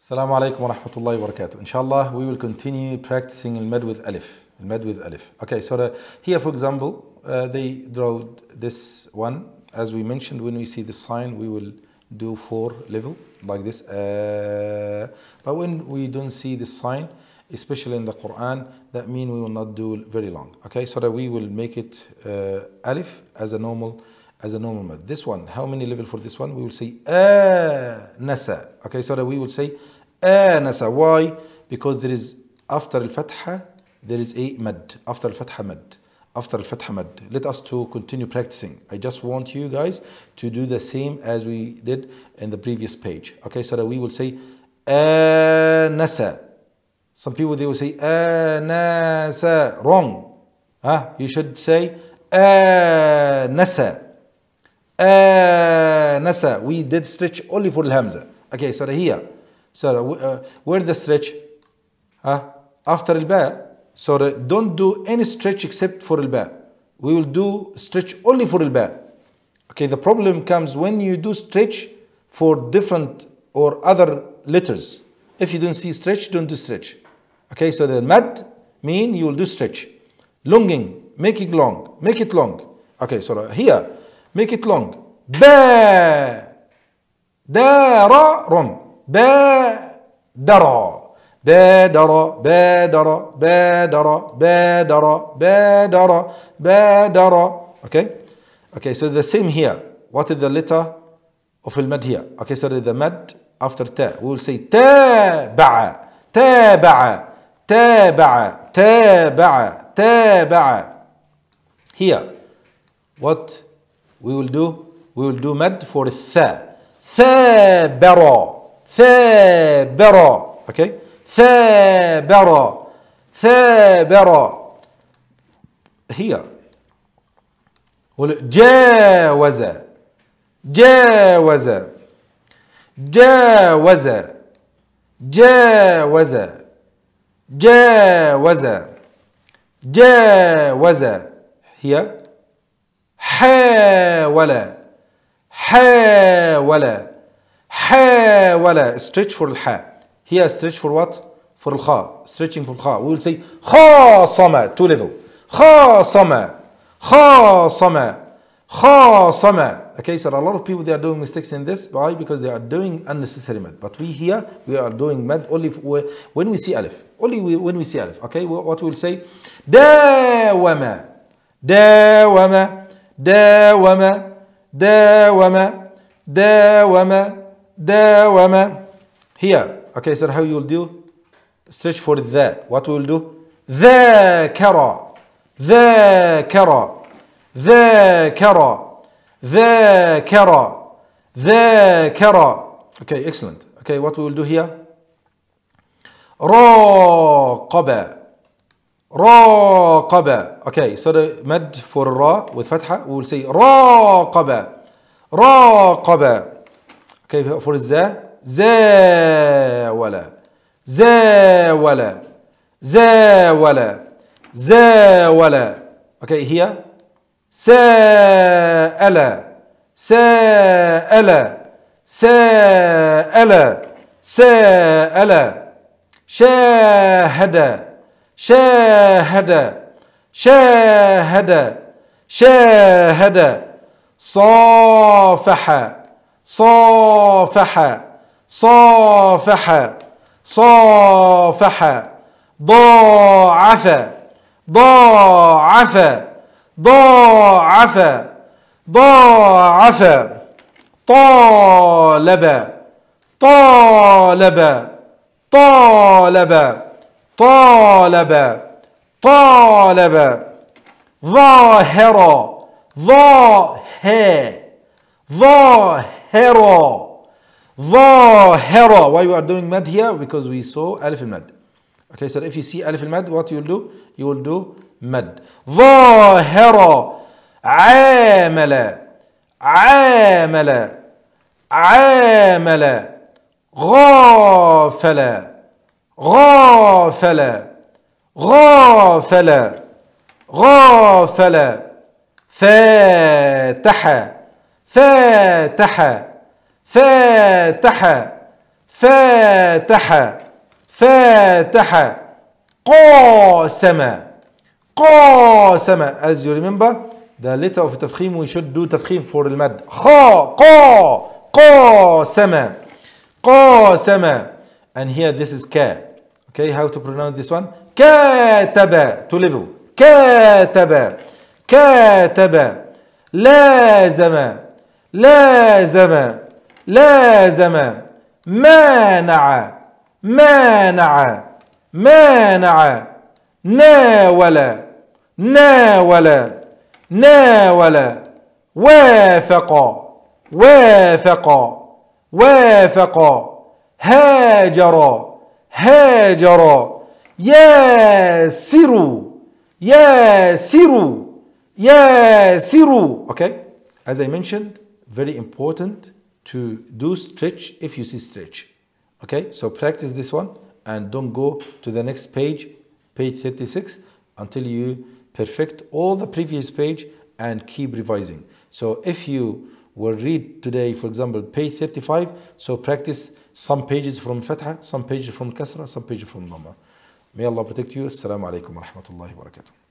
Assalamu alaikum wa rahmatullahi wa barakatuh. Inshallah, we will continue practicing al-mad with alif. Al-mad with alif. Okay, so the, here for example, uh, they draw this one. As we mentioned, when we see the sign, we will do four level like this. Uh, but when we don't see the sign, especially in the Quran, that mean we will not do very long. Okay, so that we will make it uh, alif as a normal as a normal mode. This one, how many level for this one? We will say anasa. Eh, okay, so that we will say anasa. Eh, Why? Because there is after al-fatha there is a mad. After al-fatha mad. After al-fatha mad. Let us to continue practicing. I just want you guys to do the same as we did in the previous page. Okay, so that we will say anasa. Eh, Some people they will say anasa. Wrong. Huh? You should say anasa. Nasa. we did stretch only for hamza. okay so here so uh, where the stretch huh? after ba. so don't do any stretch except for ba. we will do stretch only for ba. okay the problem comes when you do stretch for different or other letters if you don't see stretch don't do stretch okay so the mad mean you will do stretch longing making long make it long okay so here make it long با دار بادر بادر بادر بادر بادر بادر بادر okay okay so the same here what is the letter of المد here okay so the mad after ta we will say تابع تابع تابع تابع تابع here what we will do we will do mad for الثاء ثابرا ثابرا okay ثابرا ثابرا here جاوز جاوز جاوز جاوز جاوز جاوز هي حاول حاول حاول stretch for الحاء here stretch for what for الخاء stretching for الخاء we will say خاصمة two level خاصمة خاصمة خاصمة Okay, so a lot of people they are doing mistakes in this. Why? Because they are doing unnecessary mad. But we here we are doing mad only when we see alif. Only when we see alif. Okay, what we will say? داوم داوم داوم داوم داوم داوم here okay so how you will do Stretch for the what we will do ذاكر ذاكر ذاكر ذاكر ذاكر okay excellent okay what we will do here راقب راقب okay so the mad for ra with fatha we will say راقب راقب okay for الزا زاول زاول زاول زاول okay here سأل سأل سأل سأل شاهد شاهد شاهد شاهد صافح صافح صافح صافح ضاعف ضاعف ضاعف ضاعف طالب طالب طالب طالب طالب ظاهرا ظاهر ظاهرا ظاهرا why you are doing mad here because we saw alif المد okay so if you see alif المد what you'll do you will do mad ظاهرا عامل عامل عامل غافل غافل غافل غافل فاتح فاتح فاتح فاتح فاتح قاسم قاسم as you remember the letter of تفخيم we should do تفخيم for mad خا قا قاسم قاسم and here this is ك Okay, how to pronounce this one? كاتب to level كاتب كاتب لازم لازم لازم مانع مانع مانع ناول ناول ناول وافق وافق وافق هاجر Yes, siru. Yes, siru. okay as I mentioned very important to do stretch if you see stretch okay so practice this one and don't go to the next page page 36 until you perfect all the previous page and keep revising so if you will read today, for example, page 35. So practice some pages from Fatha, some pages from Kasra, some pages from Dhamma. May Allah protect you. Assalamu alaikum wa rahmatullahi wa barakatuh.